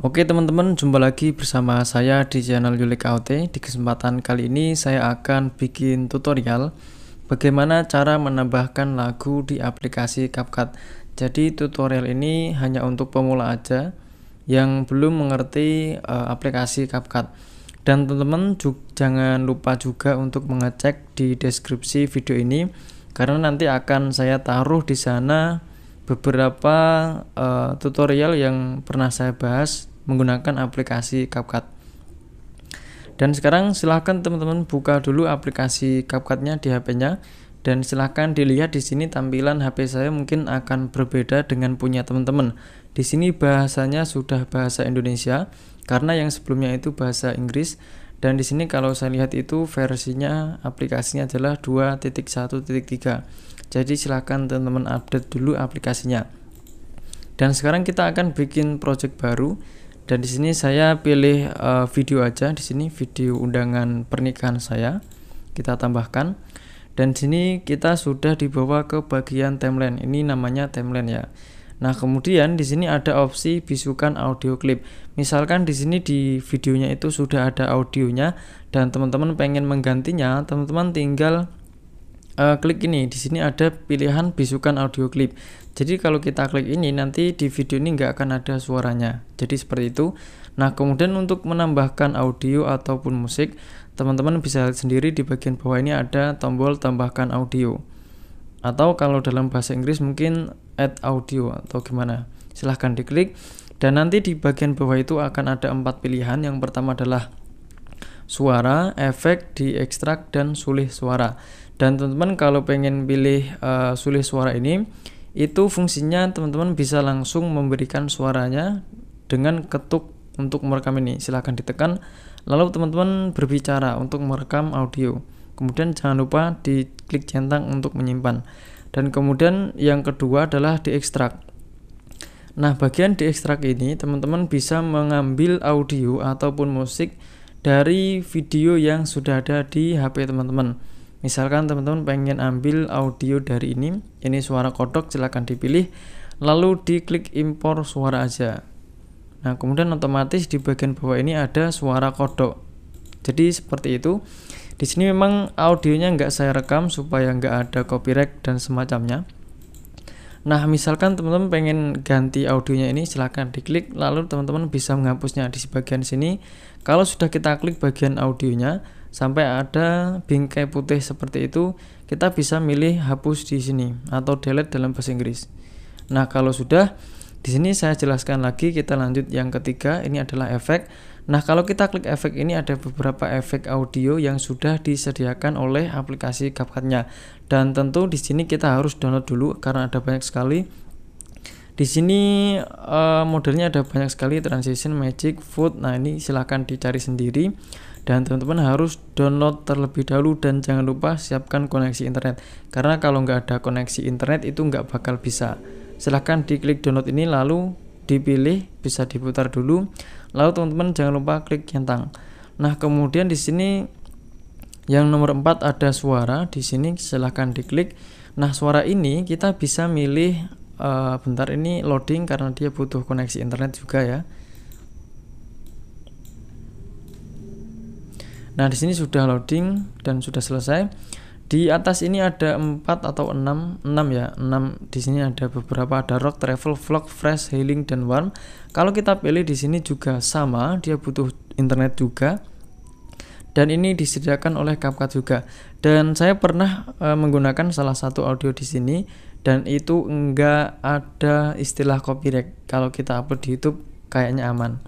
Oke teman-teman, jumpa lagi bersama saya di channel Yulik AOT. Di kesempatan kali ini saya akan bikin tutorial bagaimana cara menambahkan lagu di aplikasi CapCut. Jadi tutorial ini hanya untuk pemula aja yang belum mengerti e, aplikasi CapCut. Dan teman-teman jangan lupa juga untuk mengecek di deskripsi video ini karena nanti akan saya taruh di sana beberapa uh, tutorial yang pernah saya bahas menggunakan aplikasi CapCut. Dan sekarang silahkan teman-teman buka dulu aplikasi CapCut-nya di HP-nya dan silahkan dilihat di sini tampilan HP saya mungkin akan berbeda dengan punya teman-teman. Di sini bahasanya sudah bahasa Indonesia karena yang sebelumnya itu bahasa Inggris dan di sini kalau saya lihat itu versinya aplikasinya adalah 2.1.3 jadi silahkan teman-teman update dulu aplikasinya dan sekarang kita akan bikin project baru dan di sini saya pilih uh, video aja di sini video undangan pernikahan saya kita tambahkan dan sini kita sudah dibawa ke bagian timeline ini namanya timeline ya nah kemudian di sini ada opsi bisukan audio clip misalkan di sini di videonya itu sudah ada audionya dan teman-teman pengen menggantinya teman-teman tinggal uh, klik ini di sini ada pilihan bisukan audio clip jadi kalau kita klik ini nanti di video ini nggak akan ada suaranya. Jadi seperti itu. Nah kemudian untuk menambahkan audio ataupun musik, teman-teman bisa lihat sendiri di bagian bawah ini ada tombol tambahkan audio. Atau kalau dalam bahasa Inggris mungkin add audio atau gimana. Silahkan diklik. Dan nanti di bagian bawah itu akan ada empat pilihan. Yang pertama adalah suara, efek, diekstrak, dan sulih suara. Dan teman-teman kalau pengen pilih uh, sulih suara ini, itu fungsinya teman-teman bisa langsung memberikan suaranya dengan ketuk untuk merekam ini silahkan ditekan lalu teman-teman berbicara untuk merekam audio kemudian jangan lupa di klik centang untuk menyimpan dan kemudian yang kedua adalah di ekstrak nah bagian di ekstrak ini teman-teman bisa mengambil audio ataupun musik dari video yang sudah ada di HP teman-teman Misalkan teman-teman pengen ambil audio dari ini, ini suara kodok silahkan dipilih, lalu diklik impor suara aja. Nah, kemudian otomatis di bagian bawah ini ada suara kodok. Jadi seperti itu. Di sini memang audionya nggak saya rekam supaya nggak ada copyright dan semacamnya. Nah, misalkan teman-teman pengen ganti audionya ini, silahkan diklik, lalu teman-teman bisa menghapusnya di bagian sini. Kalau sudah kita klik bagian audionya, sampai ada bingkai putih seperti itu kita bisa milih hapus di sini atau delete dalam bahasa Inggris nah kalau sudah di sini saya jelaskan lagi kita lanjut yang ketiga ini adalah efek nah kalau kita klik efek ini ada beberapa efek audio yang sudah disediakan oleh aplikasi capcut dan tentu di sini kita harus download dulu karena ada banyak sekali di sini eh, modelnya ada banyak sekali transition magic food nah ini silahkan dicari sendiri dan teman-teman harus download terlebih dahulu dan jangan lupa siapkan koneksi internet karena kalau nggak ada koneksi internet itu nggak bakal bisa silahkan diklik download ini lalu dipilih bisa diputar dulu lalu teman-teman jangan lupa klik centang nah kemudian di sini yang nomor 4 ada suara di sini silahkan diklik nah suara ini kita bisa milih uh, bentar ini loading karena dia butuh koneksi internet juga ya Nah, di sini sudah loading dan sudah selesai. Di atas ini ada 4 atau 6, 6 ya. 6 di sini ada beberapa ada rock, travel, vlog, fresh, healing dan warm. Kalau kita pilih di sini juga sama, dia butuh internet juga. Dan ini disediakan oleh CapCut juga. Dan saya pernah e, menggunakan salah satu audio di sini dan itu enggak ada istilah copyright. Kalau kita upload di YouTube kayaknya aman.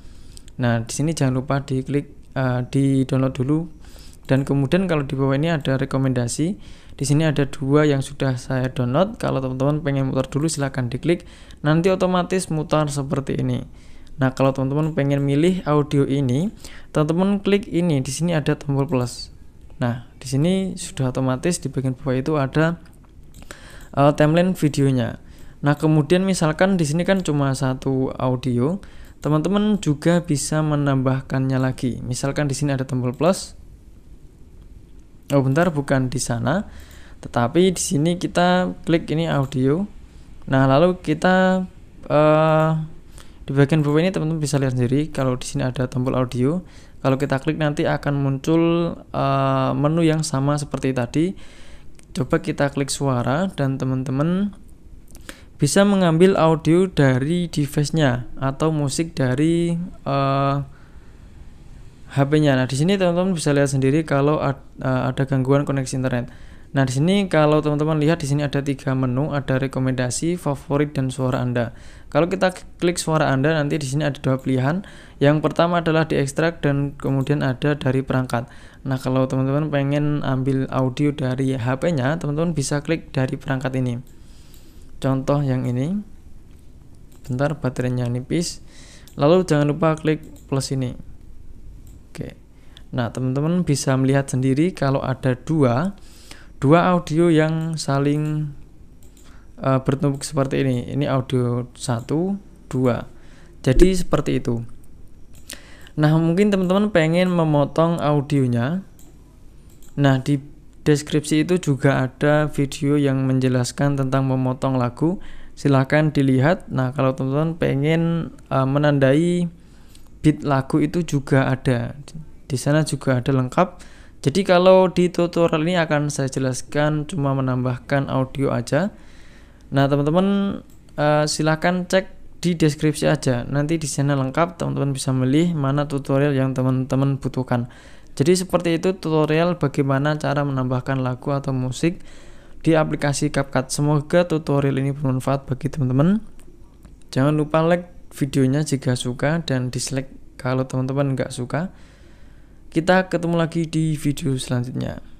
Nah, di sini jangan lupa diklik uh, eh, di download dulu dan kemudian kalau di bawah ini ada rekomendasi di sini ada dua yang sudah saya download kalau teman-teman pengen mutar dulu silahkan diklik nanti otomatis mutar seperti ini nah kalau teman-teman pengen milih audio ini teman-teman klik ini di sini ada tombol plus nah di sini sudah otomatis di bagian bawah itu ada uh, timeline videonya nah kemudian misalkan di sini kan cuma satu audio Teman-teman juga bisa menambahkannya lagi. Misalkan di sini ada tombol plus. Oh, bentar bukan di sana. Tetapi di sini kita klik ini audio. Nah, lalu kita uh, di bagian bawah ini teman-teman bisa lihat sendiri kalau di sini ada tombol audio. Kalau kita klik nanti akan muncul uh, menu yang sama seperti tadi. Coba kita klik suara dan teman-teman bisa mengambil audio dari device-nya atau musik dari uh, eh, HP-nya. Nah, di sini teman-teman bisa lihat sendiri kalau ad, uh, ada gangguan koneksi internet. Nah, di sini kalau teman-teman lihat di sini ada tiga menu, ada rekomendasi, favorit dan suara Anda. Kalau kita klik suara Anda nanti di sini ada dua pilihan. Yang pertama adalah diekstrak dan kemudian ada dari perangkat. Nah, kalau teman-teman pengen ambil audio dari HP-nya, teman-teman bisa klik dari perangkat ini contoh yang ini bentar baterainya nipis lalu jangan lupa klik plus ini oke nah teman-teman bisa melihat sendiri kalau ada dua dua audio yang saling uh, e, bertumpuk seperti ini ini audio satu dua jadi seperti itu nah mungkin teman-teman pengen memotong audionya nah di Deskripsi itu juga ada video yang menjelaskan tentang memotong lagu. Silahkan dilihat. Nah, kalau teman-teman pengen uh, menandai beat lagu itu juga ada. Di sana juga ada lengkap. Jadi kalau di tutorial ini akan saya jelaskan cuma menambahkan audio aja. Nah, teman-teman uh, silahkan cek di deskripsi aja. Nanti di sana lengkap, teman-teman bisa milih mana tutorial yang teman-teman butuhkan. Jadi seperti itu tutorial bagaimana cara menambahkan lagu atau musik di aplikasi CapCut. Semoga tutorial ini bermanfaat bagi teman-teman. Jangan lupa like videonya jika suka dan dislike kalau teman-teman nggak suka. Kita ketemu lagi di video selanjutnya.